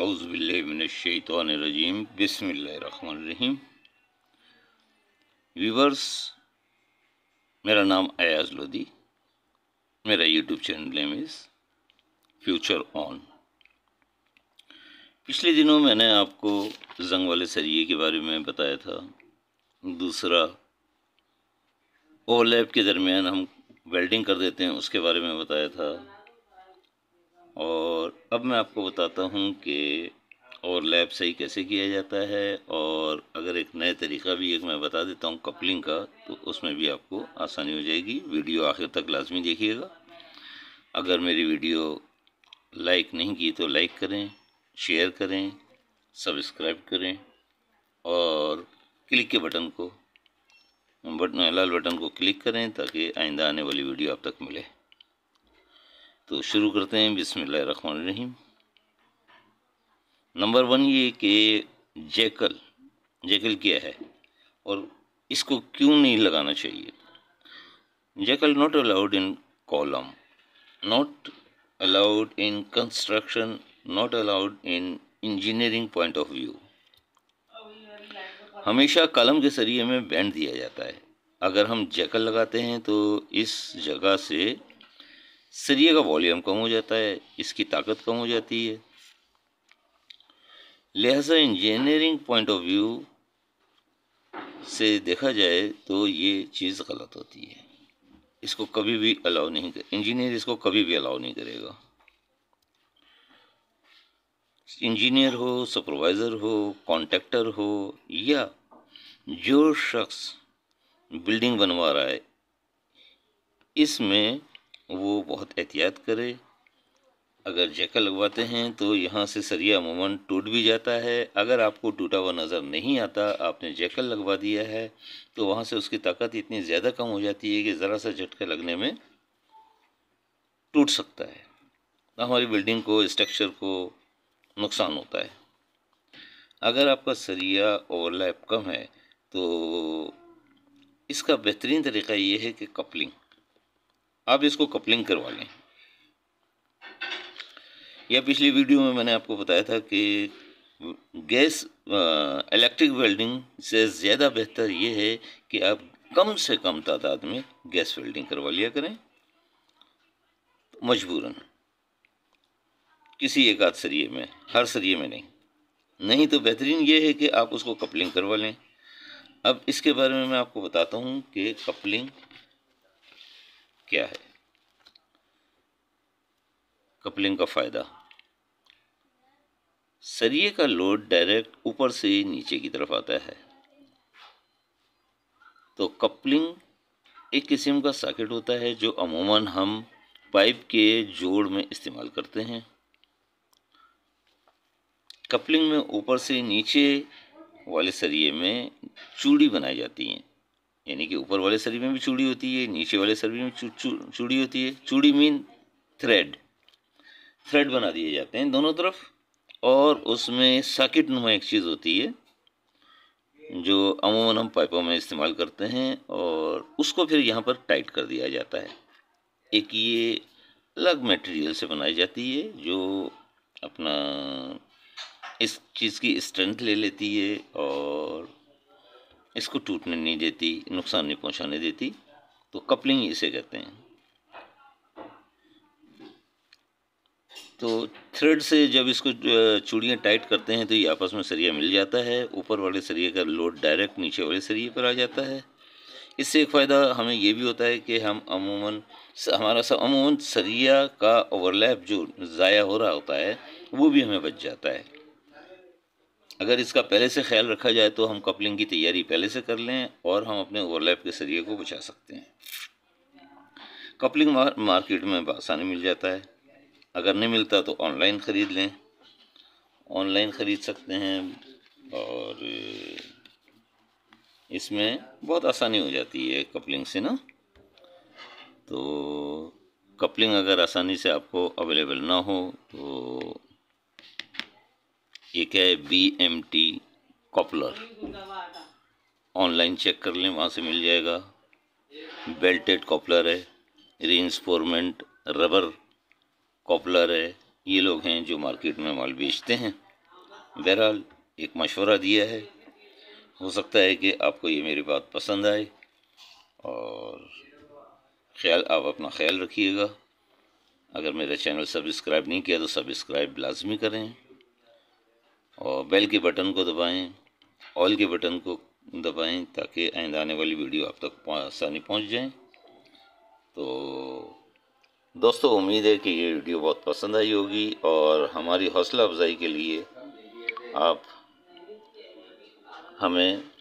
अज़बिल्लिमिनशैतरजीम बसमीम व्यूवर्स मेरा नाम अयाज लोदी मेरा YouTube channel name is future on पिछले दिनों मैंने आपको जंग वाले सरिये के बारे में बताया था दूसरा ओवरलैप के दरमियान हम वेल्डिंग कर देते हैं उसके बारे में बताया था और अब मैं आपको बताता हूँ कि और लैब सही कैसे किया जाता है और अगर एक नया तरीका भी एक मैं बता देता हूँ कपलिंग का तो उसमें भी आपको आसानी हो जाएगी वीडियो आखिर तक लाजमी देखिएगा अगर मेरी वीडियो लाइक नहीं की तो लाइक करें शेयर करें सब्सक्राइब करें और क्लिक के बटन को बटन लाल बटन को क्लिक करें ताकि आइंदा आने वाली वीडियो आप तक मिले तो शुरू करते हैं रहीम नंबर वन ये कि जैकल जैकल क्या है और इसको क्यों नहीं लगाना चाहिए जैकल not allowed in column not allowed in construction not allowed in engineering point of view हमेशा कलम के सरिये में बैंड दिया जाता है अगर हम जैकल लगाते हैं तो इस जगह से सरिये का वॉल्यूम कम हो जाता है इसकी ताकत कम हो जाती है लिहाजा इंजीनियरिंग पॉइंट ऑफ व्यू से देखा जाए तो ये चीज़ गलत होती है इसको कभी भी अलाउ नहीं कर इंजीनियर इसको कभी भी अलाउ नहीं करेगा इंजीनियर हो सुपरवाइज़र हो कॉन्ट्रैक्टर हो या जो शख्स बिल्डिंग बनवा रहा है इसमें वो बहुत एहतियात करे अगर जैकल लगवाते हैं तो यहाँ से सरिया अमूमन टूट भी जाता है अगर आपको टूटा हुआ नज़र नहीं आता आपने जैकल लगवा दिया है तो वहाँ से उसकी ताकत इतनी ज़्यादा कम हो जाती है कि ज़रा सा झटका लगने में टूट सकता है हमारी बिल्डिंग को स्ट्रक्चर को नुकसान होता है अगर आपका सरिया ओवरलैप कम है तो इसका बेहतरीन तरीका ये है कि कपलिंग अब इसको कपलिंग करवा लें यह पिछली वीडियो में मैंने आपको बताया था कि गैस इलेक्ट्रिक वेल्डिंग से ज़्यादा बेहतर ये है कि आप कम से कम तादाद में गैस वेल्डिंग करवा लिया करें मजबूरन किसी एक आध सरिए में हर सरिए में नहीं नहीं तो बेहतरीन ये है कि आप उसको कपलिंग करवा लें अब इसके बारे में मैं आपको बताता हूँ कि कपलिंग क्या है कपलिंग का फ़ायदा सरिये का लोड डायरेक्ट ऊपर से नीचे की तरफ आता है तो कपलिंग एक किस्म का सॉकेट होता है जो अमूमन हम पाइप के जोड़ में इस्तेमाल करते हैं कपलिंग में ऊपर से नीचे वाले सरिये में चूड़ी बनाई जाती हैं यानी कि ऊपर वाले शरीर में भी चूड़ी होती है नीचे वाले शरीर में चूड़ी होती है चूड़ी मीन थ्रेड थ्रेड बना दिए जाते हैं दोनों तरफ और उसमें साकिट नुमा एक चीज़ होती है जो अमूमन हम पाइपों में इस्तेमाल करते हैं और उसको फिर यहाँ पर टाइट कर दिया जाता है एक ये अलग मटेरियल से बनाई जाती है जो अपना इस चीज़ की स्ट्रेंथ ले लेती है और इसको टूटने नहीं देती नुकसान नहीं पहुंचाने देती तो कपलिंग इसे कहते हैं तो थ्रेड से जब इसको चूड़ियाँ टाइट करते हैं तो ये आपस में सरिया मिल जाता है ऊपर वाले सरिए का लोड डायरेक्ट नीचे वाले सरिए पर आ जाता है इससे एक फ़ायदा हमें ये भी होता है कि हम अमूमन हमारा सब अमूमन सरिया का ओवरलैप जो ज़ाया हो रहा होता है वो भी हमें बच जाता है अगर इसका पहले से ख्याल रखा जाए तो हम कपलिंग की तैयारी पहले से कर लें और हम अपने ओवरलैप के सरिये को बचा सकते हैं कपलिंग मार्केट में बसानी मिल जाता है अगर नहीं मिलता तो ऑनलाइन ख़रीद लें ऑनलाइन ख़रीद सकते हैं और इसमें बहुत आसानी हो जाती है कपलिंग से ना तो कपलिंग अगर आसानी से आपको अवेलेबल ना हो तो ये क्या है B M T coupler online check कर लें वहाँ से मिल जाएगा बेल्टेड कॉपलर है रेंसफोरमेंट रबर कॉपलर है ये लोग हैं जो मार्केट में माल बेचते हैं बहरहाल एक मशवरा दिया है हो सकता है कि आपको ये मेरी बात पसंद आए और ख्याल आप अपना ख्याल रखिएगा अगर मेरा चैनल सब्सक्राइब नहीं किया तो सब्सक्राइब लाजमी करें और बेल के बटन को दबाएं ऑल के बटन को दबाएं ताकि आइंदा आने वाली वीडियो आप तक आसानी पहुंच जाए तो दोस्तों उम्मीद है कि ये वीडियो बहुत पसंद आई होगी और हमारी हौसला अफजाई के लिए आप हमें